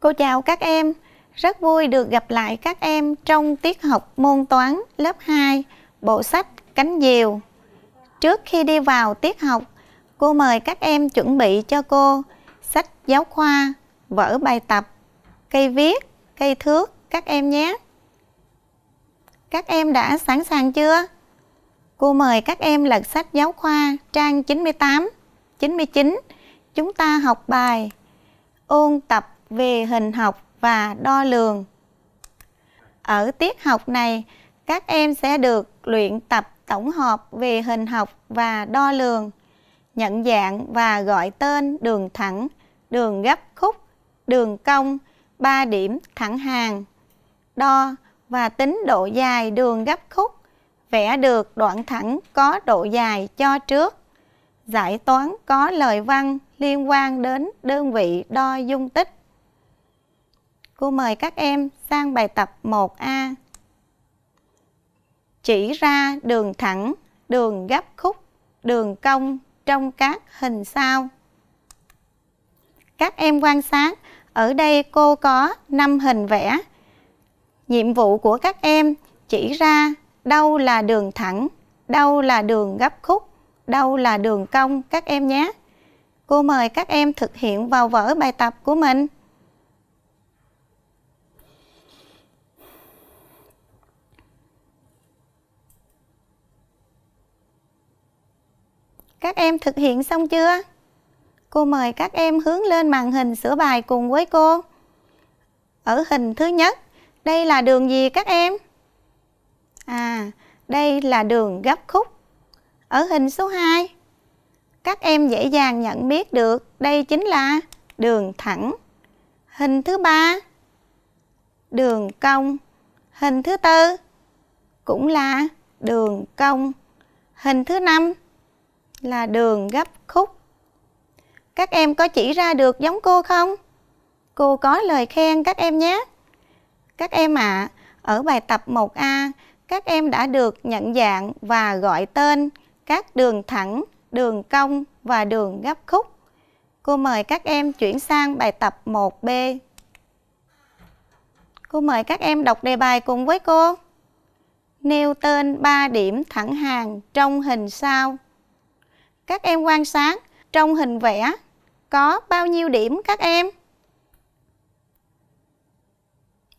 Cô chào các em, rất vui được gặp lại các em trong tiết học môn toán lớp 2, bộ sách Cánh Diều. Trước khi đi vào tiết học, cô mời các em chuẩn bị cho cô sách giáo khoa, vở bài tập, cây viết, cây thước các em nhé. Các em đã sẵn sàng chưa? Cô mời các em lật sách giáo khoa trang 98, 99. Chúng ta học bài ôn tập về hình học và đo lường. Ở tiết học này, các em sẽ được luyện tập tổng hợp về hình học và đo lường, nhận dạng và gọi tên đường thẳng, đường gấp khúc, đường cong, ba điểm thẳng hàng, đo và tính độ dài đường gấp khúc, vẽ được đoạn thẳng có độ dài cho trước, giải toán có lời văn liên quan đến đơn vị đo dung tích. Cô mời các em sang bài tập 1A. Chỉ ra đường thẳng, đường gấp khúc, đường cong trong các hình sao. Các em quan sát, ở đây cô có 5 hình vẽ. Nhiệm vụ của các em chỉ ra đâu là đường thẳng, đâu là đường gấp khúc, đâu là đường cong các em nhé. Cô mời các em thực hiện vào vở bài tập của mình. Các em thực hiện xong chưa? Cô mời các em hướng lên màn hình sửa bài cùng với cô. Ở hình thứ nhất, đây là đường gì các em? À, đây là đường gấp khúc. Ở hình số 2, các em dễ dàng nhận biết được đây chính là đường thẳng. Hình thứ ba, đường cong. Hình thứ tư cũng là đường cong. Hình thứ năm là đường gấp khúc. Các em có chỉ ra được giống cô không? Cô có lời khen các em nhé. Các em ạ, à, ở bài tập 1A, các em đã được nhận dạng và gọi tên các đường thẳng, đường cong và đường gấp khúc. Cô mời các em chuyển sang bài tập 1B. Cô mời các em đọc đề bài cùng với cô. Nêu tên 3 điểm thẳng hàng trong hình sau các em quan sát trong hình vẽ có bao nhiêu điểm các em?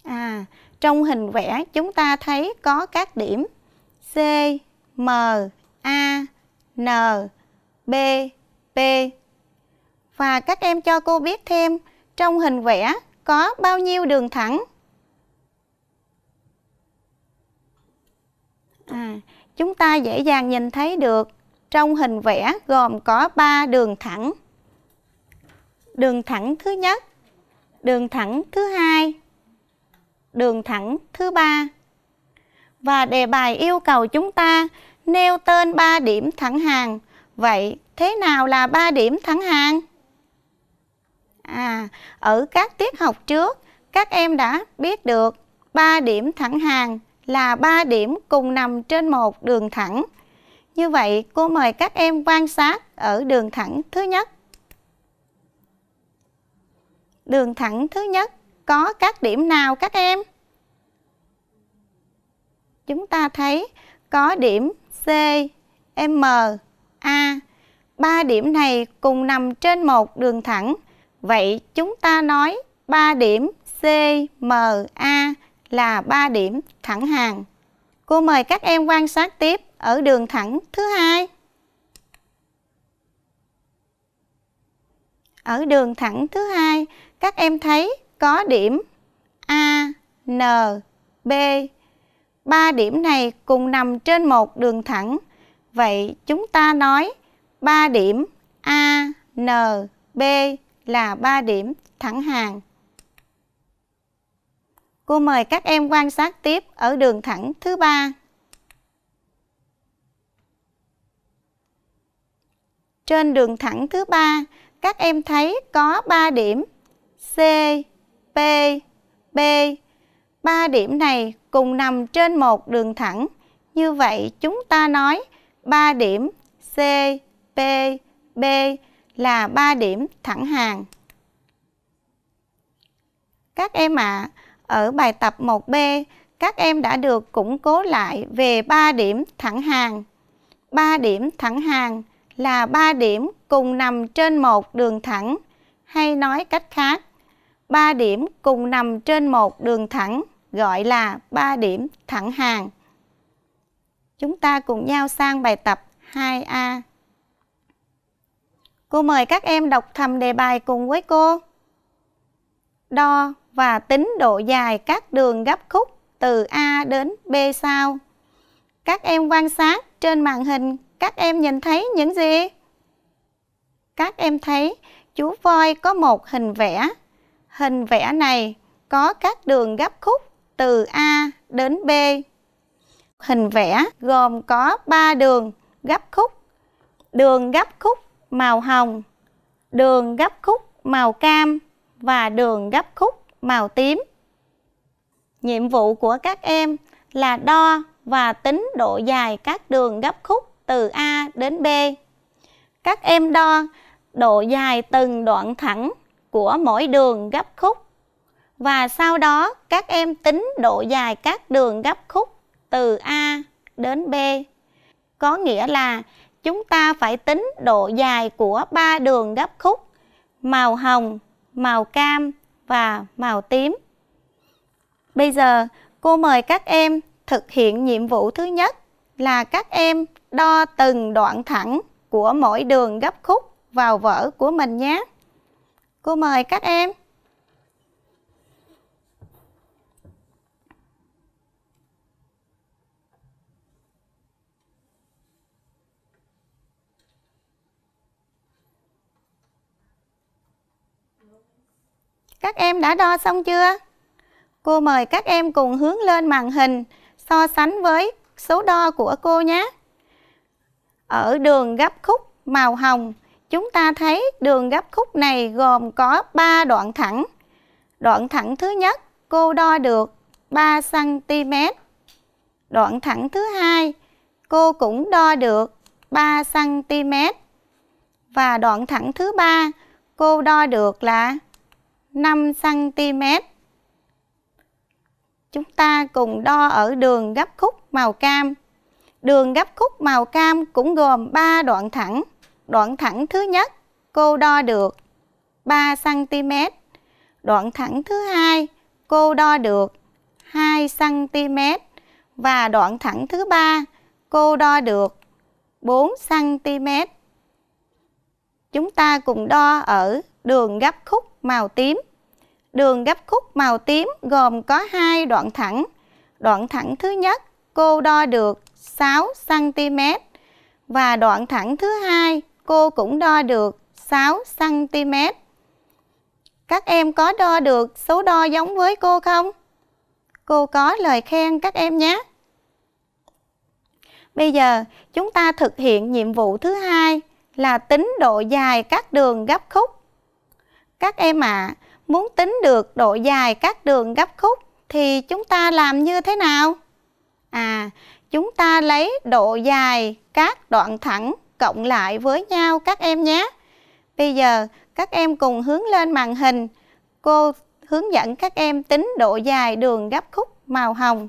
À, trong hình vẽ chúng ta thấy có các điểm C, M, A, N, B, P. Và các em cho cô biết thêm trong hình vẽ có bao nhiêu đường thẳng? À, chúng ta dễ dàng nhìn thấy được trong hình vẽ gồm có 3 đường thẳng. Đường thẳng thứ nhất, đường thẳng thứ hai, đường thẳng thứ ba. Và đề bài yêu cầu chúng ta nêu tên 3 điểm thẳng hàng. Vậy thế nào là 3 điểm thẳng hàng? À, ở các tiết học trước, các em đã biết được 3 điểm thẳng hàng là 3 điểm cùng nằm trên một đường thẳng. Như vậy, cô mời các em quan sát ở đường thẳng thứ nhất. Đường thẳng thứ nhất có các điểm nào các em? Chúng ta thấy có điểm C, M, A. Ba điểm này cùng nằm trên một đường thẳng. Vậy chúng ta nói ba điểm C, M, A là ba điểm thẳng hàng. Cô mời các em quan sát tiếp ở đường thẳng thứ hai ở đường thẳng thứ hai các em thấy có điểm A, N, B. Ba điểm này cùng nằm trên một đường thẳng. Vậy chúng ta nói ba điểm A, N, B là ba điểm thẳng hàng. Cô mời các em quan sát tiếp ở đường thẳng thứ ba. Trên đường thẳng thứ ba, các em thấy có 3 điểm C, P, B. Ba điểm này cùng nằm trên một đường thẳng. Như vậy chúng ta nói 3 điểm C, P, B là 3 điểm thẳng hàng. Các em ạ, à, ở bài tập 1B, các em đã được củng cố lại về 3 điểm thẳng hàng. 3 điểm thẳng hàng là ba điểm cùng nằm trên một đường thẳng, hay nói cách khác, ba điểm cùng nằm trên một đường thẳng gọi là ba điểm thẳng hàng. Chúng ta cùng nhau sang bài tập 2A. Cô mời các em đọc thầm đề bài cùng với cô. Đo và tính độ dài các đường gấp khúc từ A đến B sao? Các em quan sát trên màn hình các em nhìn thấy những gì? Các em thấy chú voi có một hình vẽ. Hình vẽ này có các đường gấp khúc từ A đến B. Hình vẽ gồm có 3 đường gấp khúc. Đường gấp khúc màu hồng, đường gấp khúc màu cam và đường gấp khúc màu tím. Nhiệm vụ của các em là đo và tính độ dài các đường gấp khúc từ A đến B. Các em đo độ dài từng đoạn thẳng của mỗi đường gấp khúc và sau đó các em tính độ dài các đường gấp khúc từ A đến B. Có nghĩa là chúng ta phải tính độ dài của ba đường gấp khúc màu hồng, màu cam và màu tím. Bây giờ cô mời các em thực hiện nhiệm vụ thứ nhất là các em đo từng đoạn thẳng của mỗi đường gấp khúc vào vở của mình nhé. Cô mời các em. Các em đã đo xong chưa? Cô mời các em cùng hướng lên màn hình so sánh với số đo của cô nhé. Ở đường gấp khúc màu hồng, chúng ta thấy đường gấp khúc này gồm có 3 đoạn thẳng. Đoạn thẳng thứ nhất cô đo được 3 cm. Đoạn thẳng thứ hai cô cũng đo được 3 cm. Và đoạn thẳng thứ ba cô đo được là 5 cm. Chúng ta cùng đo ở đường gấp khúc màu cam. Đường gấp khúc màu cam cũng gồm 3 đoạn thẳng. Đoạn thẳng thứ nhất cô đo được 3 cm. Đoạn thẳng thứ hai cô đo được 2 cm và đoạn thẳng thứ ba cô đo được 4 cm. Chúng ta cùng đo ở đường gấp khúc màu tím. Đường gấp khúc màu tím gồm có hai đoạn thẳng. Đoạn thẳng thứ nhất cô đo được 6 cm và đoạn thẳng thứ hai cô cũng đo được 6 cm. Các em có đo được số đo giống với cô không? Cô có lời khen các em nhé. Bây giờ chúng ta thực hiện nhiệm vụ thứ hai là tính độ dài các đường gấp khúc. Các em ạ, à, muốn tính được độ dài các đường gấp khúc thì chúng ta làm như thế nào? à chúng ta lấy độ dài các đoạn thẳng cộng lại với nhau các em nhé bây giờ các em cùng hướng lên màn hình cô hướng dẫn các em tính độ dài đường gấp khúc màu hồng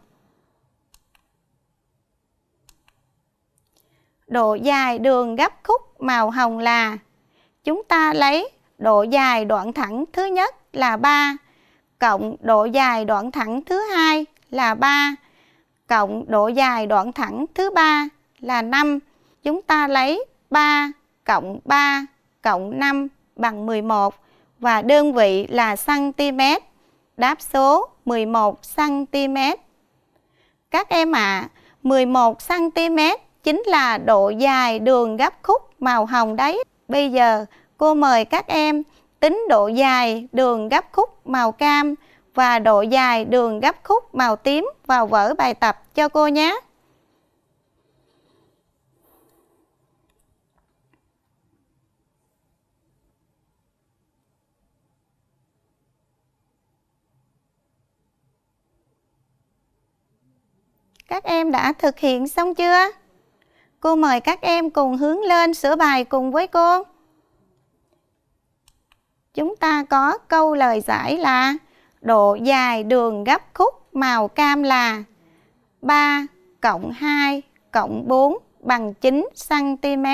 độ dài đường gấp khúc màu hồng là chúng ta lấy độ dài đoạn thẳng thứ nhất là 3 cộng độ dài đoạn thẳng thứ hai là 3 cộng độ dài đoạn thẳng thứ ba là 5. Chúng ta lấy 3 cộng 3 cộng 5 bằng 11 và đơn vị là cm. Đáp số 11 cm. Các em ạ, à, 11 cm chính là độ dài đường gấp khúc màu hồng đấy. Bây giờ cô mời các em tính độ dài đường gấp khúc màu cam và độ dài đường gấp khúc màu tím vào vở bài tập cho cô nhé. Các em đã thực hiện xong chưa? Cô mời các em cùng hướng lên sửa bài cùng với cô. Chúng ta có câu lời giải là độ dài đường gấp khúc màu cam là 3 cộng 2 cộng 4 bằng 9 cm.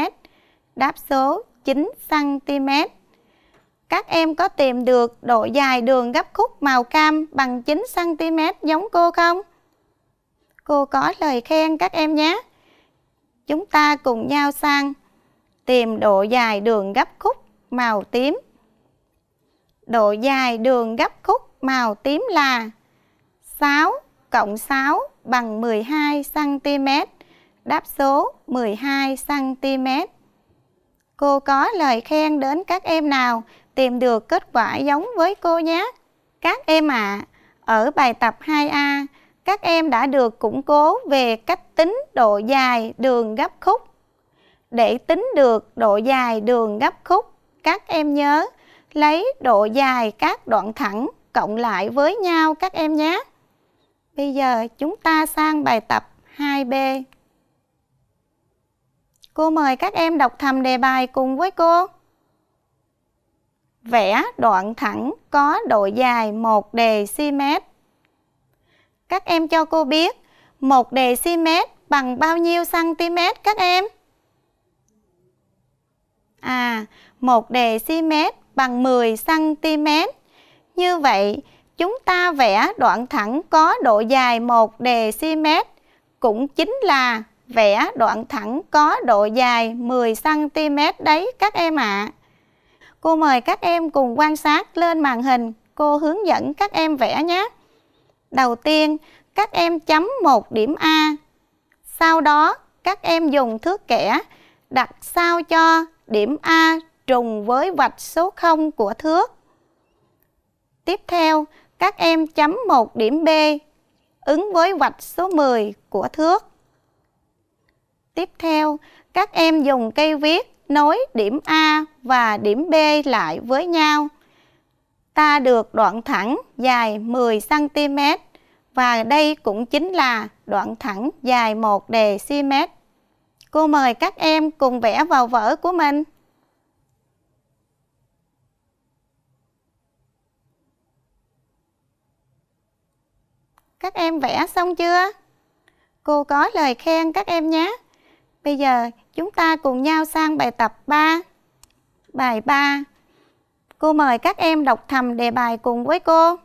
Đáp số 9 cm. Các em có tìm được độ dài đường gấp khúc màu cam bằng 9 cm giống cô không? Cô có lời khen các em nhé. Chúng ta cùng nhau sang tìm độ dài đường gấp khúc màu tím. Độ dài đường gấp khúc màu tím là 6 cộng 6 bằng 12 cm. Đáp số 12 cm. Cô có lời khen đến các em nào tìm được kết quả giống với cô nhé. Các em ạ, à, ở bài tập 2A, các em đã được củng cố về cách tính độ dài đường gấp khúc. Để tính được độ dài đường gấp khúc, các em nhớ lấy độ dài các đoạn thẳng cộng lại với nhau các em nhé. Bây giờ chúng ta sang bài tập 2B. Cô mời các em đọc thầm đề bài cùng với cô. Vẽ đoạn thẳng có độ dài 1 dm. Các em cho cô biết 1 dm bằng bao nhiêu cm các em? À, 1 dm bằng 10 cm. Như vậy, chúng ta vẽ đoạn thẳng có độ dài 1 dm cũng chính là vẽ đoạn thẳng có độ dài 10 cm đấy các em ạ. À. Cô mời các em cùng quan sát lên màn hình, cô hướng dẫn các em vẽ nhé. Đầu tiên, các em chấm một điểm A. Sau đó, các em dùng thước kẻ đặt sao cho điểm A trùng với vạch số 0 của thước. Tiếp theo, các em chấm một điểm B, ứng với vạch số 10 của thước. Tiếp theo, các em dùng cây viết nối điểm A và điểm B lại với nhau. Ta được đoạn thẳng dài 10cm và đây cũng chính là đoạn thẳng dài 1 dm. Cô mời các em cùng vẽ vào vở của mình. các em vẽ xong chưa? Cô có lời khen các em nhé. Bây giờ chúng ta cùng nhau sang bài tập 3. Bài 3. Cô mời các em đọc thầm đề bài cùng với cô.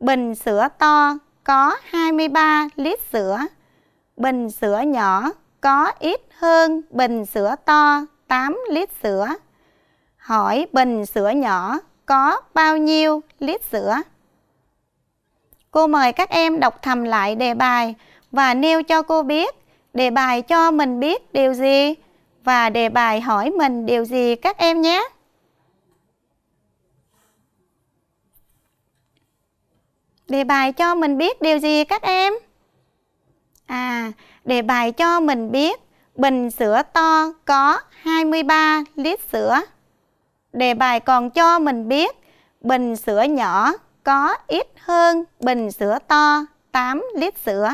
Bình sữa to có 23 lít sữa. Bình sữa nhỏ có ít hơn bình sữa to 8 lít sữa. Hỏi bình sữa nhỏ có bao nhiêu lít sữa? Cô mời các em đọc thầm lại đề bài và nêu cho cô biết đề bài cho mình biết điều gì và đề bài hỏi mình điều gì các em nhé. Đề bài cho mình biết điều gì các em? À, đề bài cho mình biết bình sữa to có 23 lít sữa. Đề bài còn cho mình biết bình sữa nhỏ có ít hơn bình sữa to 8 lít sữa.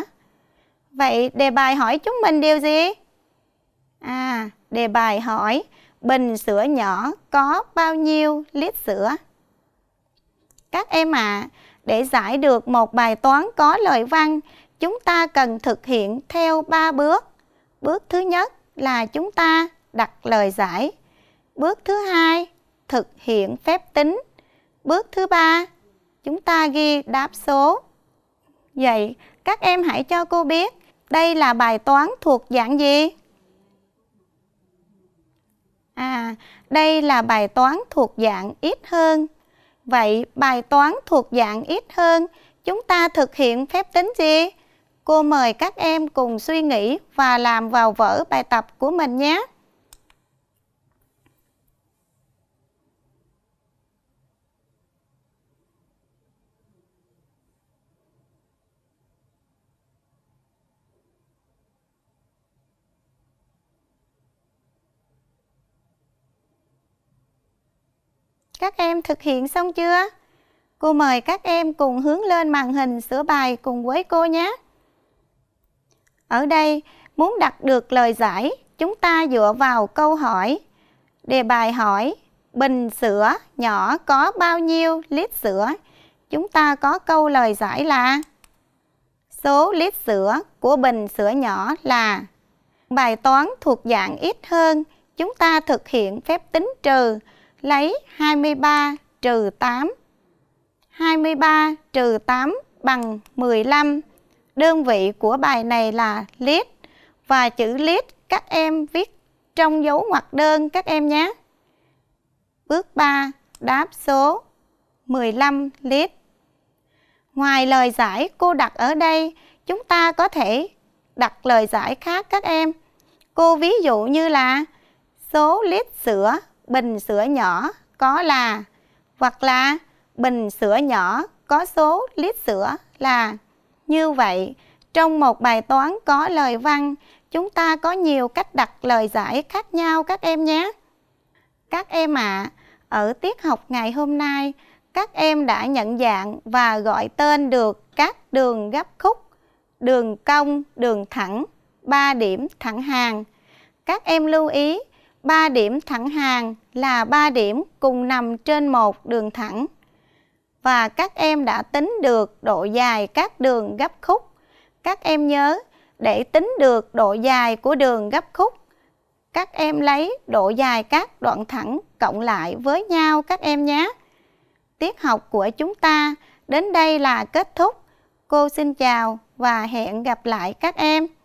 Vậy đề bài hỏi chúng mình điều gì? À, đề bài hỏi bình sữa nhỏ có bao nhiêu lít sữa? Các em ạ, à, để giải được một bài toán có lời văn, chúng ta cần thực hiện theo 3 bước. Bước thứ nhất là chúng ta đặt lời giải. Bước thứ hai, thực hiện phép tính. Bước thứ ba chúng ta ghi đáp số. Vậy, các em hãy cho cô biết đây là bài toán thuộc dạng gì? À, đây là bài toán thuộc dạng ít hơn. Vậy bài toán thuộc dạng ít hơn, chúng ta thực hiện phép tính gì? Cô mời các em cùng suy nghĩ và làm vào vở bài tập của mình nhé. Các em thực hiện xong chưa? Cô mời các em cùng hướng lên màn hình sửa bài cùng với cô nhé. Ở đây, muốn đặt được lời giải, chúng ta dựa vào câu hỏi. Đề bài hỏi, bình sữa nhỏ có bao nhiêu lít sữa? Chúng ta có câu lời giải là Số lít sữa của bình sữa nhỏ là Bài toán thuộc dạng ít hơn, chúng ta thực hiện phép tính trừ lấy 23 trừ 8. 23 trừ 8 bằng 15. Đơn vị của bài này là lít và chữ lít các em viết trong dấu ngoặc đơn các em nhé. Bước 3, đáp số 15 lít. Ngoài lời giải cô đặt ở đây, chúng ta có thể đặt lời giải khác các em. Cô ví dụ như là số lít sữa bình sữa nhỏ có là hoặc là bình sữa nhỏ có số lít sữa là như vậy trong một bài toán có lời văn chúng ta có nhiều cách đặt lời giải khác nhau các em nhé các em ạ à, ở tiết học ngày hôm nay các em đã nhận dạng và gọi tên được các đường gấp khúc đường cong đường thẳng ba điểm thẳng hàng các em lưu ý 3 điểm thẳng hàng là 3 điểm cùng nằm trên một đường thẳng. Và các em đã tính được độ dài các đường gấp khúc. Các em nhớ để tính được độ dài của đường gấp khúc, các em lấy độ dài các đoạn thẳng cộng lại với nhau các em nhé. Tiết học của chúng ta đến đây là kết thúc. Cô xin chào và hẹn gặp lại các em.